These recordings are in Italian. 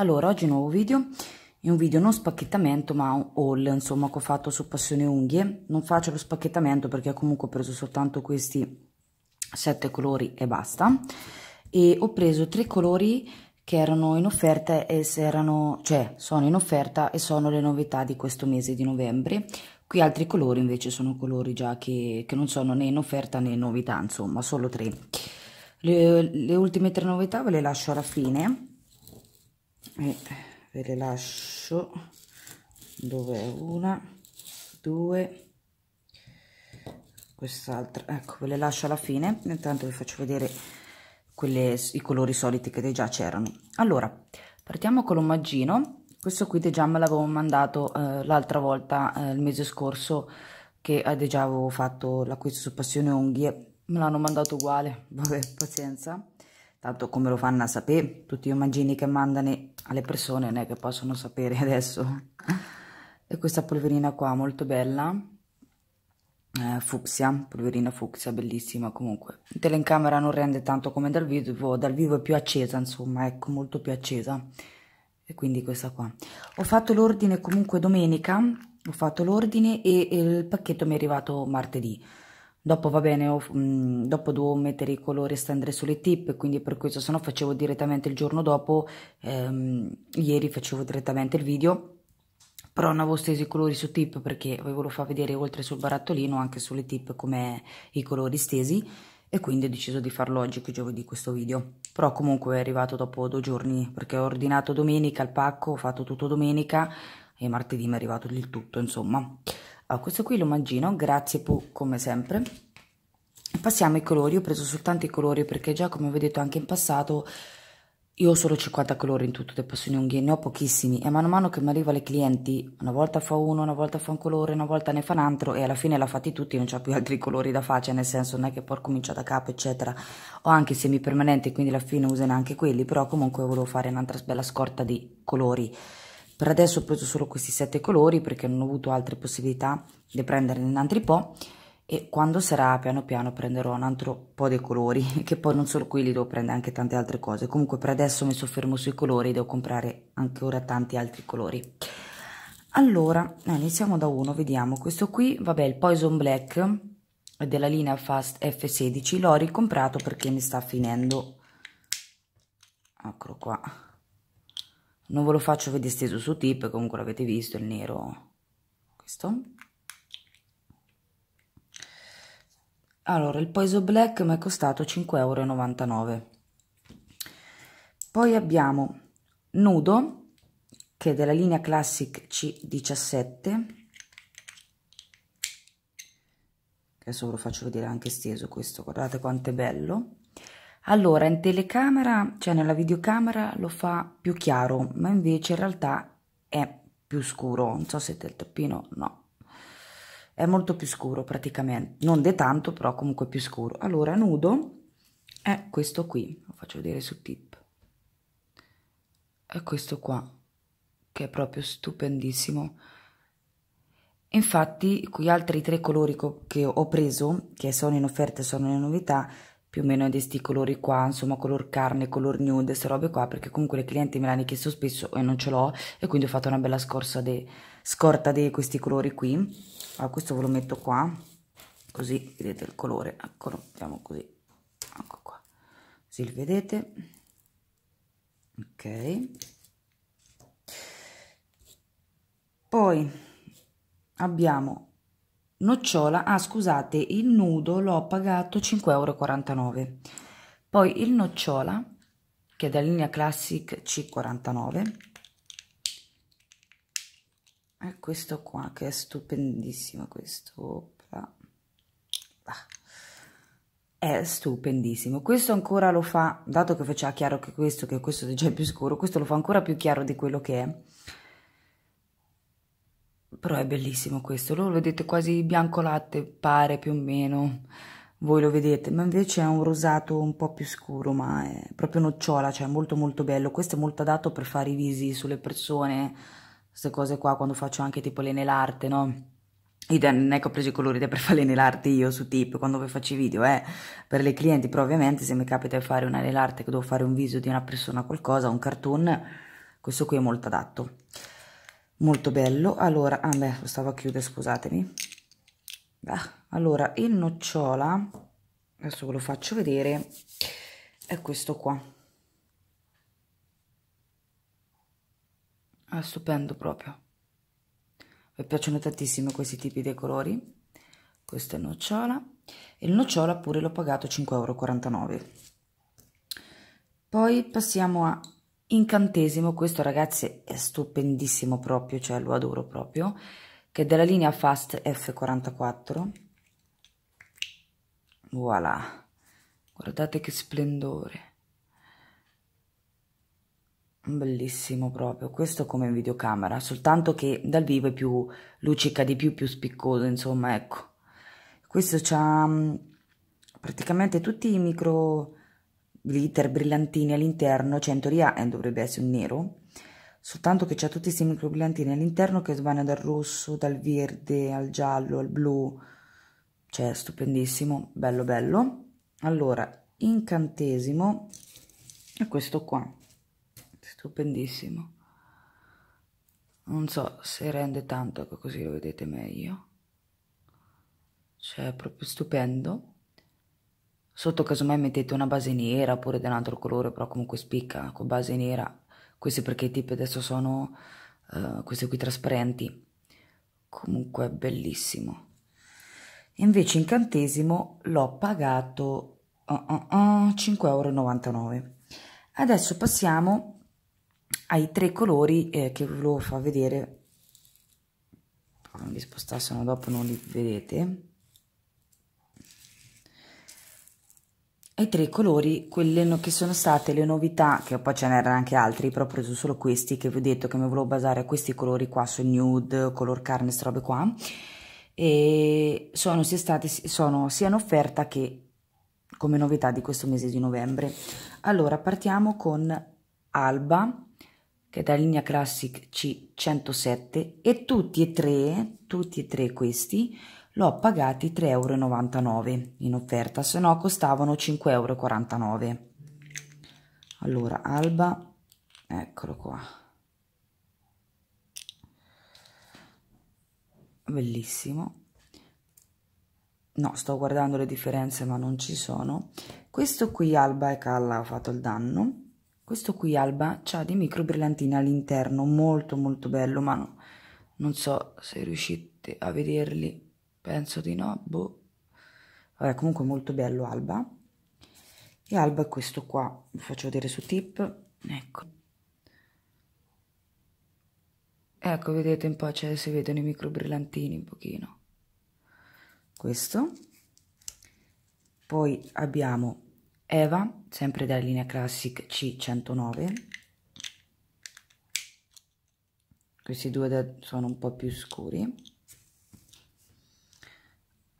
Allora, oggi nuovo video, è un video non spacchettamento ma un haul, insomma, che ho fatto su Passione Unghie. Non faccio lo spacchettamento perché comunque ho preso soltanto questi sette colori e basta. E ho preso tre colori che erano in offerta e erano, cioè, sono in offerta e sono le novità di questo mese di novembre. Qui altri colori invece sono colori già che, che non sono né in offerta né in novità, insomma, solo tre. Le, le ultime tre novità ve le lascio alla fine e ve le lascio dove è una due quest'altra ecco ve le lascio alla fine intanto vi faccio vedere quelle, i colori soliti che già c'erano allora partiamo con l'omaggino questo qui già me l'avevo mandato eh, l'altra volta eh, il mese scorso che già avevo fatto l'acquisto su passione unghie me l'hanno mandato uguale vabbè pazienza tanto come lo fanno a sapere, tutti i mangini che mandano alle persone non è che possono sapere adesso. e questa polverina qua, molto bella, eh, fucsia, polverina fucsia, bellissima comunque. In telecamera non rende tanto come dal vivo, dal vivo è più accesa insomma, ecco, molto più accesa. E quindi questa qua. Ho fatto l'ordine comunque domenica, ho fatto l'ordine e il pacchetto mi è arrivato martedì. Dopo va bene, ho, mh, mm, dopo devo mettere i colori e stendere sulle tip, quindi per questo se no facevo direttamente il giorno dopo, ehm, ieri facevo direttamente il video, però non avevo steso i colori su tip perché vi volevo far vedere oltre sul barattolino anche sulle tip come i colori stesi e quindi ho deciso di farlo oggi che giovedì questo video però comunque è arrivato dopo due giorni perché ho ordinato domenica il pacco ho fatto tutto domenica e martedì mi è arrivato il tutto insomma allora, questo qui lo mangino, grazie Pu, come sempre. Passiamo ai colori, ho preso soltanto i colori perché già come ho detto anche in passato io ho solo 50 colori in tutto, dei passoni unghie, ne ho pochissimi e mano a mano che mi arrivano le clienti, una volta fa uno, una volta fa un colore, una volta ne fa un altro e alla fine l'ha fatti tutti, non c'ho più altri colori da fare, cioè nel senso non è che poi comincio da capo eccetera, ho anche semi permanenti quindi alla fine usano anche quelli, però comunque volevo fare un'altra bella scorta di colori per adesso ho preso solo questi sette colori perché non ho avuto altre possibilità di prenderne un altri po' e quando sarà piano piano prenderò un altro po' dei colori che poi non solo quelli devo prendere anche tante altre cose comunque per adesso mi soffermo sui colori devo comprare anche ora tanti altri colori allora eh, iniziamo da uno vediamo questo qui vabbè il poison black della linea fast f16 l'ho ricomprato perché mi sta finendo eccolo qua non ve lo faccio vedere steso su tip comunque l'avete visto il nero questo allora il poison black mi è costato 5,99 euro poi abbiamo nudo che è della linea classic c17 adesso ve lo faccio vedere anche steso questo guardate quanto è bello allora, in telecamera, cioè nella videocamera lo fa più chiaro, ma invece in realtà è più scuro. Non so se il tappino, no. È molto più scuro praticamente, non di tanto, però comunque più scuro. Allora, nudo è questo qui, lo faccio vedere su tip. È questo qua, che è proprio stupendissimo. Infatti, gli altri tre colori che ho preso, che sono in offerta e sono le novità, più o meno di questi colori qua, insomma color carne, color nude, queste robe qua, perché comunque le clienti me le hanno chiesto spesso e non ce l'ho, e quindi ho fatto una bella scorsa de, scorta di questi colori qui. Allora, questo ve lo metto qua, così vedete il colore, eccolo, mettiamo così, ecco qua, così lo vedete, ok. Poi abbiamo Nocciola, ah scusate, il nudo l'ho pagato 5,49 euro. Poi il nocciola, che è da linea Classic C49. E eh, questo qua, che è stupendissimo questo. Ah. È stupendissimo. Questo ancora lo fa, dato che faceva chiaro che questo, che questo è già più scuro, questo lo fa ancora più chiaro di quello che è però è bellissimo questo, lo vedete quasi bianco latte, pare più o meno, voi lo vedete, ma invece è un rosato un po' più scuro, ma è proprio nocciola, cioè molto molto bello. Questo è molto adatto per fare i visi sulle persone, queste cose qua, quando faccio anche tipo le nell'arte, no? non è che ho preso i colori per fare farle nell'arte io su tip quando poi faccio i video, eh, per le clienti, però ovviamente se mi capita di fare una nell'arte che devo fare un viso di una persona qualcosa, un cartoon, questo qui è molto adatto molto bello allora ah beh, stavo a chiudere scusatemi ah, allora il nocciola adesso ve lo faccio vedere è questo qua ah, è stupendo proprio mi piacciono tantissimo questi tipi di colori questo è il nocciola e il nocciola pure l'ho pagato 5,49 euro poi passiamo a incantesimo, questo ragazzi è stupendissimo proprio, cioè lo adoro proprio, che è della linea Fast F44, voilà, guardate che splendore, bellissimo proprio, questo come videocamera, soltanto che dal vivo è più luccica di più, più spiccoso, insomma, ecco, questo c'ha mm, praticamente tutti i micro glitter, brillantini all'interno, 100 cioè rial, eh, dovrebbe essere un nero, soltanto che c'è tutti questi micro brillantini all'interno che vanno dal rosso, dal verde, al giallo, al blu, cioè stupendissimo, bello bello. Allora, incantesimo è questo qua, stupendissimo. Non so se rende tanto, così lo vedete meglio. Cioè, è proprio stupendo Sotto casomai mettete una base nera oppure di un altro colore, però comunque spicca con base nera. Questi perché i tipi adesso sono uh, eh, questi qui trasparenti. Comunque bellissimo. Invece incantesimo l'ho pagato uh, uh, 5,99 uh, euro. Adesso passiamo ai tre colori eh, che ve lo fa vedere. Non vi spostassero dopo, non li vedete ai tre colori quelle che sono state le novità che poi ce n'erano anche altri però ho preso solo questi che vi ho detto che mi volevo basare a questi colori qua su nude color carne queste robe qua e sono sia state sono sia in offerta che come novità di questo mese di novembre allora partiamo con alba che è da linea classic c107 e tutti e tre tutti e tre questi l'ho pagati 3,99 euro in offerta, se no costavano 5,49 euro. Allora, Alba, eccolo qua. Bellissimo. No, sto guardando le differenze ma non ci sono. Questo qui Alba e Calla ha fatto il danno. Questo qui Alba ha di micro brillantina all'interno, molto molto bello, ma no, non so se riuscite a vederli Penso di no, boh. Vabbè, comunque molto bello Alba. E Alba è questo qua, vi faccio vedere su tip, ecco. Ecco, vedete un po', cioè, si vedono i micro brillantini un pochino. Questo. Poi abbiamo Eva, sempre della linea Classic C109. Questi due sono un po' più scuri.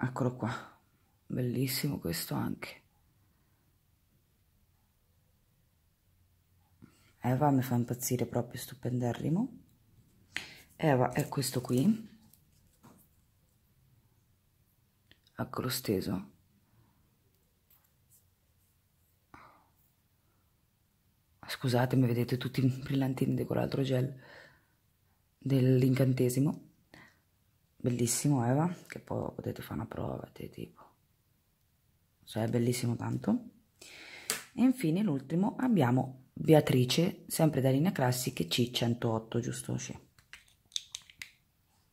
Eccolo qua, bellissimo questo anche. Eva mi fa impazzire proprio stupenderrimo. Eva è questo qui. Eccolo steso. Scusatemi, vedete tutti i brillantini di quell'altro gel dell'incantesimo bellissimo Eva che poi potete fare una prova te, tipo cioè è bellissimo tanto e infine l'ultimo abbiamo Beatrice sempre da linea classica C108 giusto sì.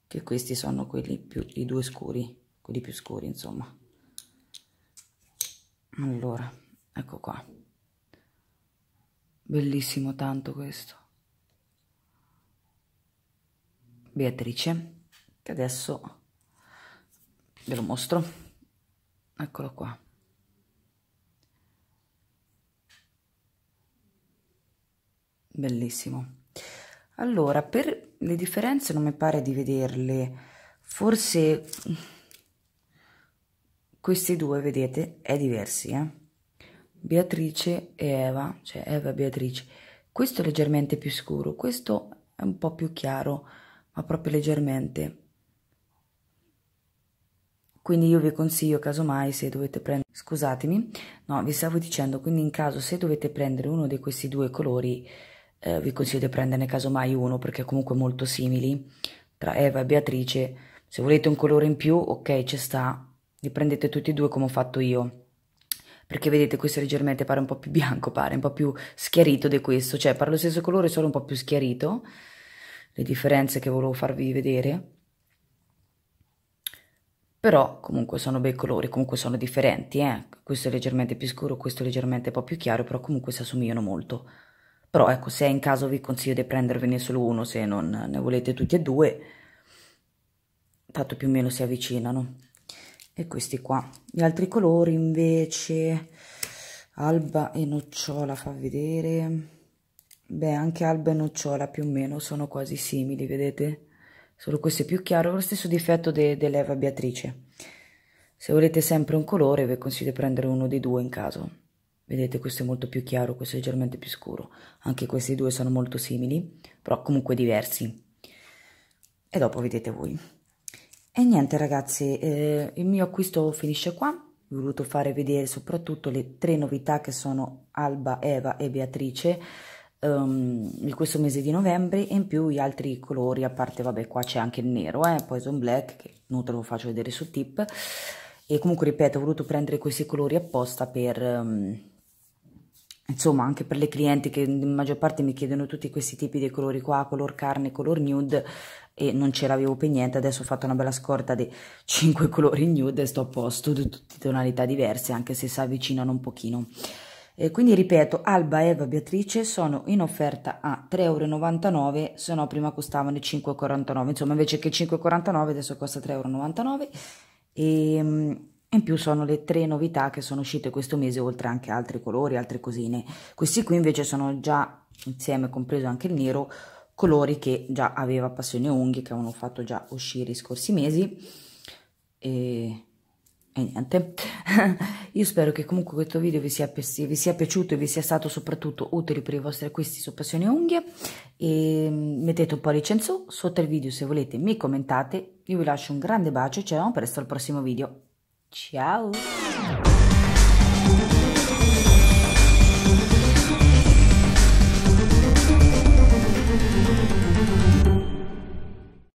che questi sono quelli più i due scuri quelli più scuri insomma allora ecco qua bellissimo tanto questo Beatrice che adesso ve lo mostro eccolo qua bellissimo allora per le differenze non mi pare di vederle forse questi due vedete è diversi eh? Beatrice e Eva cioè Eva e Beatrice questo è leggermente più scuro questo è un po' più chiaro ma proprio leggermente quindi io vi consiglio casomai se dovete prendere, scusatemi, no vi stavo dicendo quindi in caso se dovete prendere uno di questi due colori eh, vi consiglio di prenderne casomai uno perché comunque molto simili tra Eva e Beatrice, se volete un colore in più ok ci sta, li prendete tutti e due come ho fatto io perché vedete questo leggermente pare un po' più bianco, pare un po' più schiarito di questo, cioè pare lo stesso colore solo un po' più schiarito, le differenze che volevo farvi vedere, però comunque sono bei colori, comunque sono differenti, eh? questo è leggermente più scuro, questo è leggermente un po' più chiaro, però comunque si assomigliano molto. Però ecco, se in caso vi consiglio di prendervene solo uno, se non ne volete tutti e due, tanto più o meno si avvicinano. E questi qua. Gli altri colori invece, alba e nocciola, fa vedere. Beh, anche alba e nocciola più o meno sono quasi simili, vedete? Solo questo è più chiaro, lo stesso difetto de dell'Eva Beatrice. Se volete sempre un colore, vi consiglio di prendere uno dei due in caso. Vedete, questo è molto più chiaro, questo è leggermente più scuro. Anche questi due sono molto simili, però comunque diversi. E dopo vedete voi. E niente ragazzi, eh, il mio acquisto finisce qua. Vi ho voluto fare vedere soprattutto le tre novità che sono Alba, Eva e Beatrice um, ehm, in questo mese di novembre e in più gli altri colori, a parte vabbè qua c'è anche il nero, eh, Poison Black, che non te lo faccio vedere su tip, e comunque ripeto ho voluto prendere questi colori apposta per... Um, insomma anche per le clienti che in maggior parte mi chiedono tutti questi tipi di colori qua color carne color nude e non ce l'avevo per niente adesso ho fatto una bella scorta di 5 colori nude e sto a posto di tutte tonalità diverse anche se si avvicinano un pochino e quindi ripeto, Alba, Eva, Beatrice sono in offerta a 3,99 euro, se no prima costavano 5,49, insomma invece che 5,49 euro adesso costa 3,99 euro e ehm, in più sono le tre novità che sono uscite questo mese, oltre anche altri colori, altre cosine. Questi qui invece sono già, insieme compreso anche il nero, colori che già aveva Passione Unghie, che avevano fatto già uscire i scorsi mesi. E e niente io spero che comunque questo video vi sia, vi sia piaciuto e vi sia stato soprattutto utile per i vostri acquisti su passione unghie e mm, mettete un pollice in su sotto il video se volete mi commentate io vi lascio un grande bacio e ci vediamo presto al prossimo video ciao